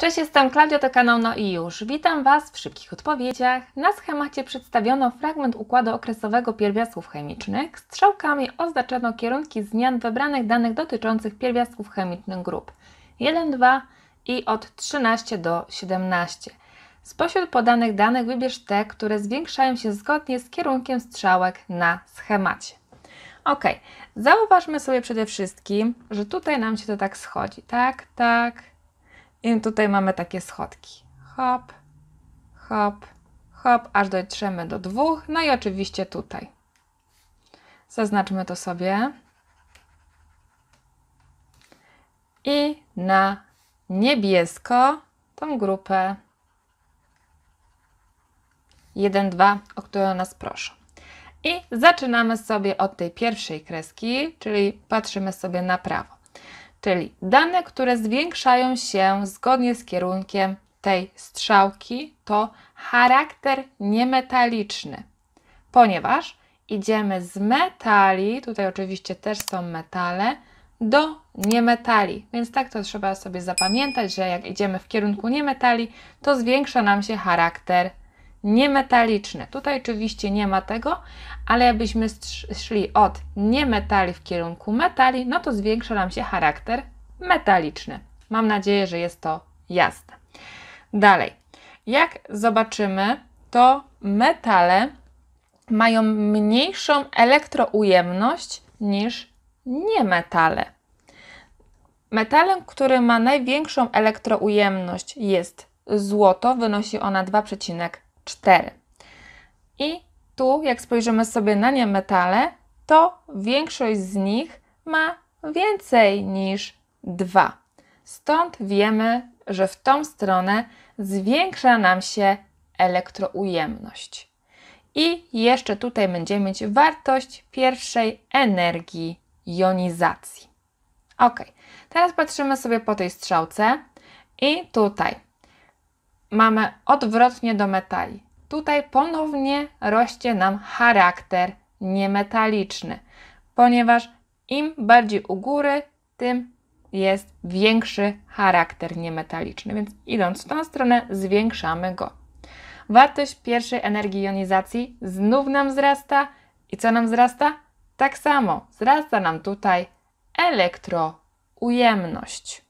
Cześć, jestem Klaudia, to kanał No i już. Witam Was w szybkich odpowiedziach. Na schemacie przedstawiono fragment układu okresowego pierwiastków chemicznych. Strzałkami oznaczono kierunki zmian wybranych danych dotyczących pierwiastków chemicznych grup 1, 2 i od 13 do 17. Spośród podanych danych wybierz te, które zwiększają się zgodnie z kierunkiem strzałek na schemacie. Ok, zauważmy sobie przede wszystkim, że tutaj nam się to tak schodzi. Tak, tak, i tutaj mamy takie schodki. Hop, hop, hop, aż dotrzemy do dwóch. No i oczywiście tutaj. Zaznaczmy to sobie. I na niebiesko tą grupę 1, 2, o którą nas proszą. I zaczynamy sobie od tej pierwszej kreski, czyli patrzymy sobie na prawo czyli dane, które zwiększają się zgodnie z kierunkiem tej strzałki, to charakter niemetaliczny, ponieważ idziemy z metali, tutaj oczywiście też są metale, do niemetali. Więc tak to trzeba sobie zapamiętać, że jak idziemy w kierunku niemetali, to zwiększa nam się charakter niemetaliczne. Tutaj oczywiście nie ma tego, ale jakbyśmy szli od niemetali w kierunku metali, no to zwiększa nam się charakter metaliczny. Mam nadzieję, że jest to jasne. Dalej, jak zobaczymy, to metale mają mniejszą elektroujemność niż niemetale. Metalem, który ma największą elektroujemność jest złoto, wynosi ona 2,5 4. I tu, jak spojrzymy sobie na nie metale, to większość z nich ma więcej niż 2. Stąd wiemy, że w tą stronę zwiększa nam się elektroujemność. I jeszcze tutaj będziemy mieć wartość pierwszej energii jonizacji. Ok, teraz patrzymy sobie po tej strzałce i tutaj mamy odwrotnie do metali. Tutaj ponownie rośnie nam charakter niemetaliczny, ponieważ im bardziej u góry, tym jest większy charakter niemetaliczny, więc idąc w tą stronę zwiększamy go. Wartość pierwszej energii jonizacji znów nam wzrasta i co nam wzrasta? Tak samo, wzrasta nam tutaj elektroujemność.